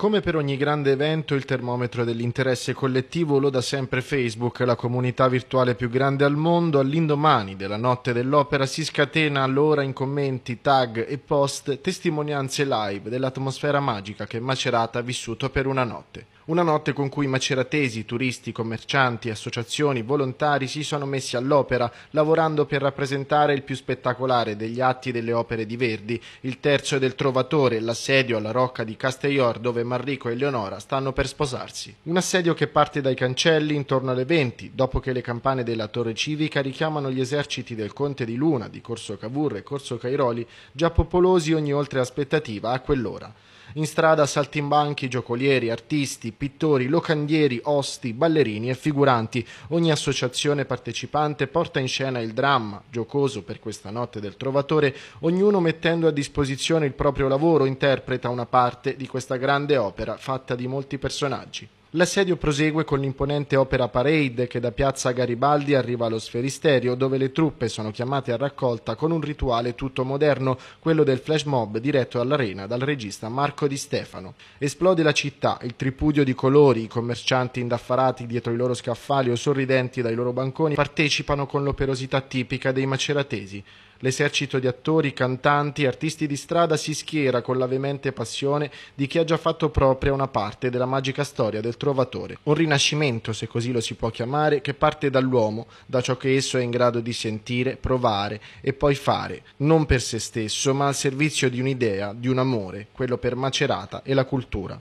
Come per ogni grande evento, il termometro dell'interesse collettivo lo dà sempre Facebook, la comunità virtuale più grande al mondo. All'indomani della notte dell'opera si scatena allora in commenti, tag e post testimonianze live dell'atmosfera magica che Macerata ha vissuto per una notte. Una notte con cui maceratesi, turisti, commercianti, associazioni, volontari si sono messi all'opera, lavorando per rappresentare il più spettacolare degli atti delle opere di Verdi, il terzo del Trovatore, l'assedio alla Rocca di Castellor dove Marrico e Leonora stanno per sposarsi. Un assedio che parte dai cancelli intorno alle 20, dopo che le campane della torre civica richiamano gli eserciti del Conte di Luna, di Corso Cavour e Corso Cairoli, già popolosi ogni oltre aspettativa a quell'ora. In strada saltimbanchi, giocolieri, artisti, pittori, locandieri, osti, ballerini e figuranti. Ogni associazione partecipante porta in scena il dramma, giocoso per questa notte del Trovatore, ognuno mettendo a disposizione il proprio lavoro interpreta una parte di questa grande opera fatta di molti personaggi. L'assedio prosegue con l'imponente opera parade che da piazza Garibaldi arriva allo sferisterio dove le truppe sono chiamate a raccolta con un rituale tutto moderno, quello del flash mob diretto all'arena dal regista Marco Di Stefano. Esplode la città, il tripudio di colori, i commercianti indaffarati dietro i loro scaffali o sorridenti dai loro banconi partecipano con l'operosità tipica dei maceratesi. L'esercito di attori, cantanti, artisti di strada si schiera con la veemente passione di chi ha già fatto propria una parte della magica storia del Trovatore. Un rinascimento, se così lo si può chiamare, che parte dall'uomo, da ciò che esso è in grado di sentire, provare e poi fare, non per se stesso, ma al servizio di un'idea, di un amore, quello per Macerata e la cultura.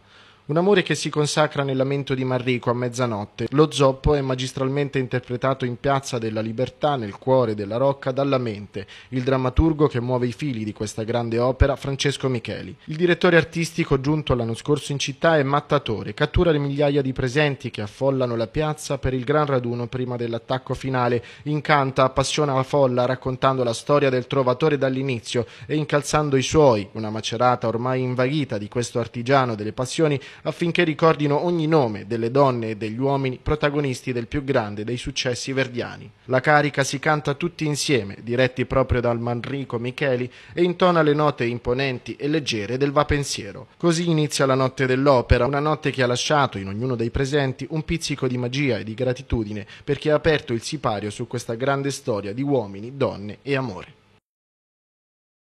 Un amore che si consacra nel lamento di Marrico a mezzanotte. Lo zoppo è magistralmente interpretato in Piazza della Libertà, nel cuore della Rocca, dalla mente, il drammaturgo che muove i fili di questa grande opera, Francesco Micheli. Il direttore artistico giunto l'anno scorso in città è Mattatore, cattura le migliaia di presenti che affollano la piazza per il gran raduno prima dell'attacco finale, incanta, appassiona la folla raccontando la storia del trovatore dall'inizio e incalzando i suoi, una macerata ormai invaghita di questo artigiano delle passioni, affinché ricordino ogni nome delle donne e degli uomini protagonisti del più grande dei successi verdiani. La carica si canta tutti insieme, diretti proprio dal Manrico Micheli, e intona le note imponenti e leggere del va pensiero. Così inizia la notte dell'opera, una notte che ha lasciato in ognuno dei presenti un pizzico di magia e di gratitudine perché ha aperto il sipario su questa grande storia di uomini, donne e amore.